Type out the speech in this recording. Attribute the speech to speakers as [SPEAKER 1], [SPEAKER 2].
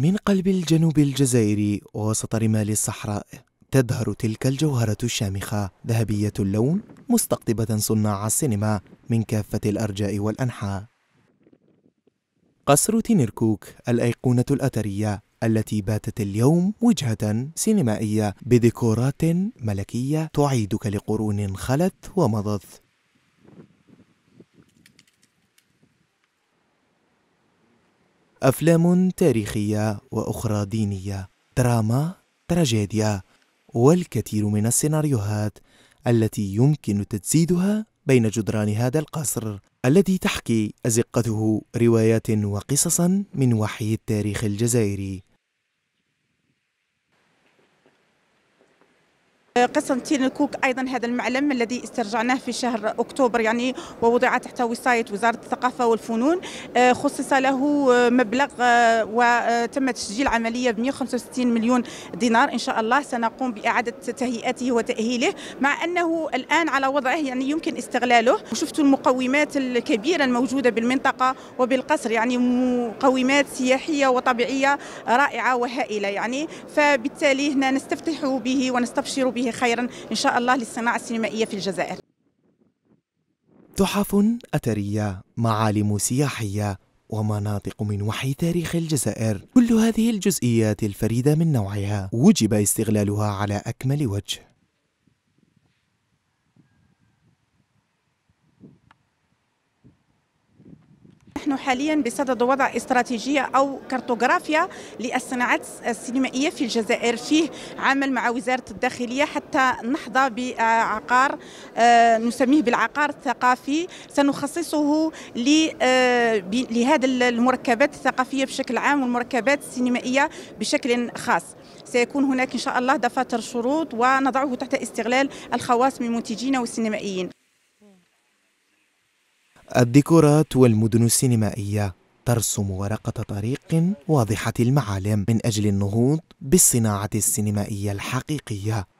[SPEAKER 1] من قلب الجنوب الجزائري وسط رمال الصحراء تظهر تلك الجوهرة الشامخة ذهبية اللون مستقطبة صناع السينما من كافة الأرجاء والأنحاء قصر تينيركوك الأيقونة الأثرية التي باتت اليوم وجهة سينمائية بديكورات ملكية تعيدك لقرون خلت ومضت أفلام تاريخية وأخرى دينية دراما تراجيديا والكثير من السيناريوهات التي يمكن تجسيدها بين جدران هذا القصر الذي تحكي أزقته روايات وقصصا من وحي التاريخ الجزائري
[SPEAKER 2] قسم تين الكوك ايضا هذا المعلم الذي استرجعناه في شهر اكتوبر يعني ووضع تحت وصايه وزاره الثقافه والفنون آه، خصص له آه، مبلغ آه، وتم تسجيل عمليه ب 165 مليون دينار ان شاء الله سنقوم باعاده تهيئته وتاهيله مع انه الان على وضعه يعني يمكن استغلاله وشفت المقومات الكبيره الموجوده بالمنطقه وبالقصر يعني مقومات سياحيه وطبيعيه رائعه وهائله يعني فبالتالي هنا نستفتح به ونستبشر به به خيرا إن شاء الله للصناعة السينمائية في الجزائر
[SPEAKER 1] تحف أثرية معالم سياحية ومناطق من وحي تاريخ الجزائر كل هذه الجزئيات الفريدة من نوعها وجب استغلالها على أكمل وجه
[SPEAKER 2] نحن حاليا بصدد وضع استراتيجية أو كارتوغرافيا للصناعات السينمائية في الجزائر فيه عمل مع وزارة الداخلية حتى نحظى بعقار آه، نسميه بالعقار الثقافي سنخصصه آه، لهذا المركبات الثقافية بشكل عام والمركبات السينمائية بشكل خاص سيكون هناك إن شاء الله دفاتر شروط ونضعه تحت استغلال الخواص من منتجين والسينمائيين
[SPEAKER 1] الديكورات والمدن السينمائية ترسم ورقة طريق واضحة المعالم من أجل النهوض بالصناعة السينمائية الحقيقية